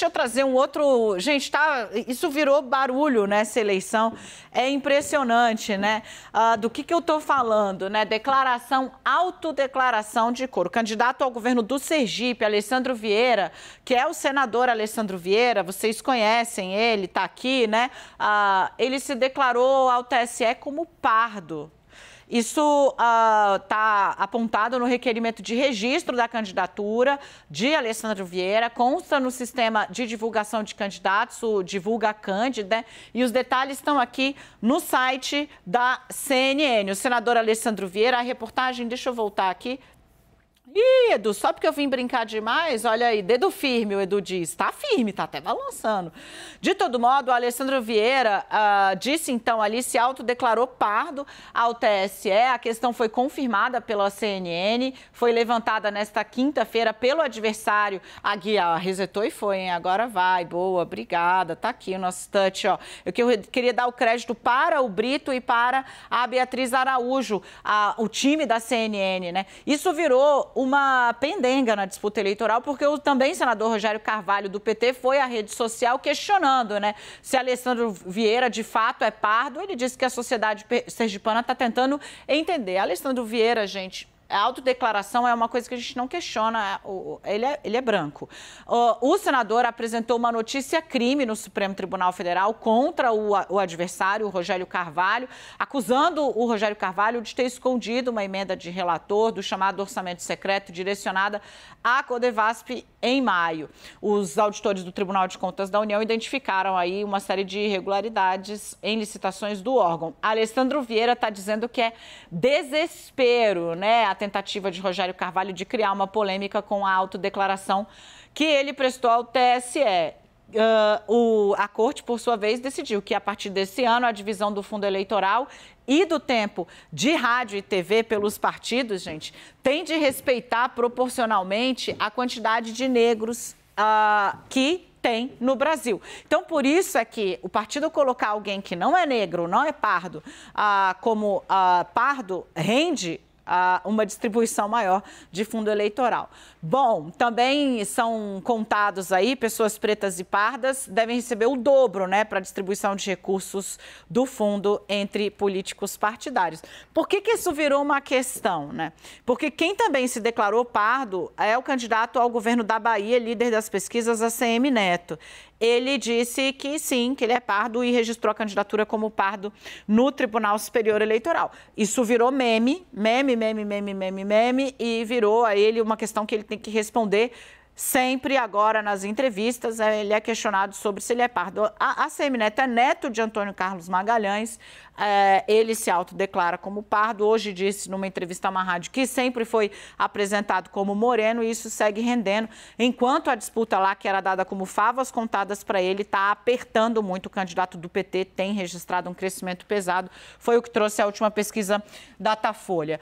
deixa eu trazer um outro. Gente, tá, isso virou barulho nessa né, eleição. É impressionante, né? Ah, do que, que eu estou falando, né? Declaração, autodeclaração de cor. O candidato ao governo do Sergipe, Alessandro Vieira, que é o senador Alessandro Vieira, vocês conhecem ele, está aqui, né? Ah, ele se declarou ao TSE como pardo. Isso está ah, uh, apontado no requerimento de registro da candidatura de Alessandro Vieira, consta no sistema de divulgação de candidatos, o Divulga Cândida, né? e os detalhes estão aqui no site da CNN. O senador Alessandro Vieira, a reportagem, deixa eu voltar aqui, Ih, Edu, só porque eu vim brincar demais, olha aí, dedo firme, o Edu diz. Tá firme, tá até balançando. De todo modo, o Alessandro Vieira ah, disse então ali, se autodeclarou pardo ao TSE. A questão foi confirmada pela CNN, foi levantada nesta quinta-feira pelo adversário. A guia ah, resetou e foi, hein? Agora vai, boa, obrigada. Tá aqui o nosso touch, ó. Eu queria dar o crédito para o Brito e para a Beatriz Araújo, a, o time da CNN, né? Isso virou uma pendenga na disputa eleitoral, porque o também senador Rogério Carvalho, do PT, foi à rede social questionando né, se Alessandro Vieira de fato é pardo. Ele disse que a sociedade sergipana está tentando entender. Alessandro Vieira, gente, a autodeclaração é uma coisa que a gente não questiona, é, ele é, ele é branco. O senador apresentou uma notícia crime no Supremo Tribunal Federal contra o, o adversário, o Rogério Carvalho, acusando o Rogério Carvalho de ter escondido uma emenda de relator do chamado orçamento secreto direcionada à Codevasp em maio. Os auditores do Tribunal de Contas da União identificaram aí uma série de irregularidades em licitações do órgão. Alessandro Vieira está dizendo que é desespero, né? tentativa de Rogério Carvalho de criar uma polêmica com a autodeclaração que ele prestou ao TSE. Uh, ah, o, a corte, por sua vez, decidiu que a partir desse ano a divisão do fundo eleitoral e do tempo de rádio e TV pelos partidos, gente, tem de respeitar proporcionalmente a quantidade de negros uh, que tem no Brasil. Então, por isso é que o partido colocar alguém que não é negro, não é pardo, ah, como ah, pardo, rende a, uma distribuição maior de fundo eleitoral. Bom, também são contados aí pessoas pretas e pardas devem receber o dobro, né, para a distribuição de recursos do fundo entre políticos partidários. Por que, que isso virou uma questão, né? Porque quem também se declarou pardo é o candidato ao governo da Bahia, líder das pesquisas, ACM Neto ele disse que sim, que ele é pardo e registrou a candidatura como pardo no Tribunal Superior Eleitoral. Isso virou meme, meme, meme, meme, meme, meme, e virou a ele uma questão que ele tem que responder sempre agora nas entrevistas, é, ele é questionado sobre se ele é pardo. A, a é neto de Antônio Carlos Magalhães, é, ele se autodeclara como pardo. Hoje disse numa entrevista a uma rádio que sempre foi apresentado como moreno e isso segue rendendo. Enquanto a disputa lá, que era dada como favas contadas para ele, está apertando muito. O candidato do PT tem registrado um crescimento pesado. Foi o que trouxe a última pesquisa da Tafolha.